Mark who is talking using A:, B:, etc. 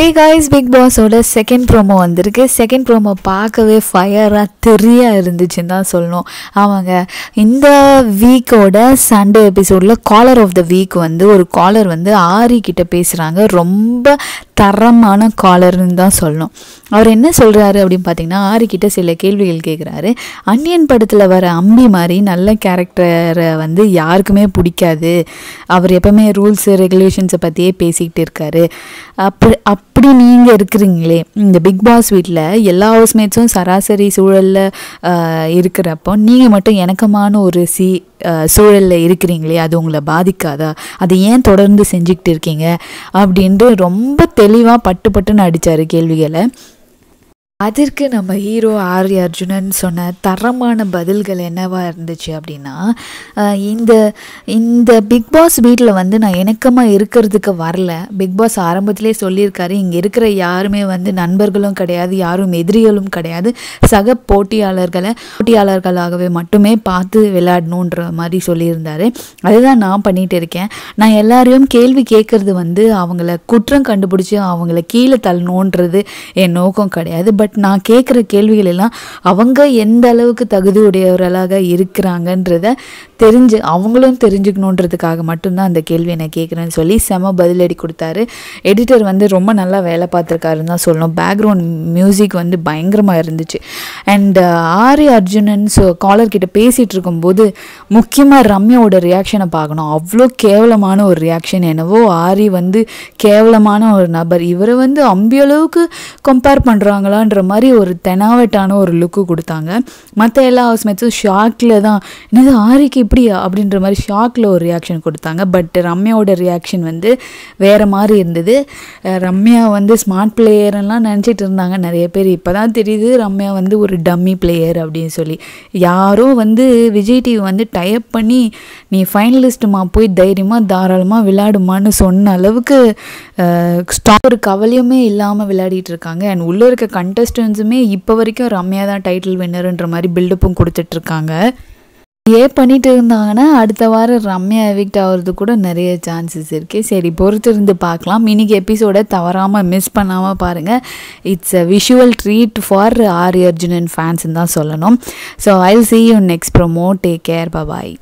A: ஹே guys big பாஸோட second promo வந்திருக்கு second promo பார்க்கவே ஃபயராக தெரியாக இருந்துச்சுன்னு தான் சொல்லணும் ஆமாங்க இந்த வீக்கோட சண்டே எபிசோடில் காலர் ஆஃப் த வீக் வந்து ஒரு காலர் வந்து ஆரி கிட்ட பேசுகிறாங்க ரொம்ப தரமான காலர்னு தான் சொல்லணும் அவர் என்ன சொல்கிறாரு அப்படின்னு பார்த்தீங்கன்னா ஆறுக்கிட்ட சில கேள்விகள் கேட்குறாரு அன்னியன் படத்தில் வர அம்பி மாதிரி நல்ல கேரக்டரை வந்து யாருக்குமே பிடிக்காது அவர் எப்போவுமே ரூல்ஸு ரெகுலேஷன்ஸை பற்றியே பேசிக்கிட்டு இருக்காரு அப்படி அப்படி நீங்கள் இருக்கிறீங்களே இந்த பிக் பாஸ் வீட்டில் எல்லா ஹவுஸ்மேட்ஸும் சராசரி சூழலில் இருக்கிறப்போ நீங்கள் மட்டும் எனக்கமான ஒரு சி சூழலில் இருக்கிறீங்களே அது உங்களை பாதிக்காதா அதை ஏன் தொடர்ந்து செஞ்சுக்கிட்டு இருக்கீங்க அப்படின்ட்டு ரொம்ப தெளிவாக பட்டு பட்டுன்னு அடித்தார் கேள்விகளை அதற்கு நம்ம ஹீரோ ஆர்ய அர்ஜுனன் சொன்ன தரமான பதில்கள் என்னவாக இருந்துச்சு அப்படின்னா இந்த இந்த பிக் பாஸ் வீட்டில் வந்து நான் இணக்கமாக இருக்கிறதுக்கு வரல பிக் பாஸ் ஆரம்பத்திலே சொல்லியிருக்காரு இங்கே இருக்கிற யாருமே வந்து நண்பர்களும் கிடையாது யாரும் எதிரிகளும் கிடையாது சக போட்டியாளர்களை போட்டியாளர்களாகவே மட்டுமே பார்த்து விளையாடணுன்ற மாதிரி சொல்லியிருந்தாரு அதுதான் நான் பண்ணிகிட்டு இருக்கேன் நான் எல்லாரையும் கேள்வி கேட்குறது வந்து அவங்கள குற்றம் கண்டுபிடிச்சி அவங்கள கீழே தள்ளணுன்றது என் நோக்கம் கிடையாது பட் பட் நான் கேட்குற கேள்விகள் எல்லாம் அவங்க எந்த அளவுக்கு தகுதியுடையவர்களாக இருக்கிறாங்கன்றத தெரிஞ்சு அவங்களும் தெரிஞ்சுக்கணுன்றதுக்காக மட்டும்தான் அந்த கேள்வியை நான் கேட்குறேன்னு சொல்லி செம பதிலடி கொடுத்தாரு எடிட்டர் வந்து ரொம்ப நல்லா வேலை பார்த்துருக்காருன்னு தான் சொல்லணும் பேக்ரவுண்ட் மியூசிக் வந்து பயங்கரமாக இருந்துச்சு and uh, Aari Arjunan so caller கிட்ட பேசிகிட்டு இருக்கும்போது முக்கியமாக ரம்யாவோட ரியாக்ஷனை பார்க்கணும் அவ்வளோ கேவலமான ஒரு ரியாக்ஷன் என்னவோ ஆரி வந்து கேவலமான ஒரு நபர் இவரை வந்து அம்பியளவுக்கு கம்பேர் பண்ணுறாங்களான்ற மாதிரி ஒரு தெனாவட்டான ஒரு லுக்கு கொடுத்தாங்க மற்ற எல்லா ஹவுஸ்மேட்ஸும் ஷாக்கில் தான் என்னது ஆரிக்கு இப்படியா அப்படின்ற மாதிரி ஷாக்கில் ஒரு ரியாக்ஷன் கொடுத்தாங்க பட் ரம்யாவோட ரியாக்ஷன் வந்து வேறு மாதிரி இருந்தது ரம்யா வந்து ஸ்மார்ட் பிளேயர்லாம் நினச்சிட்டு இருந்தாங்க நிறைய பேர் இப்போ தான் தெரியுது ரம்யா வந்து ஒரு டம்மி பிளேயர் அப்படின்னு சொல்லி யாரோ வந்து விஜய் டிவி வந்து டைப் பண்ணி நீ ஃபைனலிஸ்ட்டுமா போய் தைரியமாக தாராளமாக விளையாடுமான்னு சொன்ன அளவுக்கு ஸ்டாப் ஒரு கவலையுமே இல்லாமல் விளையாடிட்டு இருக்காங்க அண்ட் உள்ளே இருக்க கண்டஸ்டன்ஸுமே இப்போ வரைக்கும் ரம்யா தான் டைட்டில் வின்னருன்ற மாதிரி பில்டப்பும் கொடுத்துட்ருக்காங்க ஏ பண்ணிட்டு இருந்தாங்கன்னா அடுத்த வாரம் ரம்யா எவிக்ட் ஆகிறது கூட நிறைய சான்சஸ் இருக்குது சரி பொறுத்திருந்து பார்க்கலாம் இன்னைக்கு எபிசோடை தவறாமல் மிஸ் பண்ணாமல் பாருங்கள் it's a visual treat for Aari Arjunan fans தான் சொல்லணும் so I see you next promo take care bye bye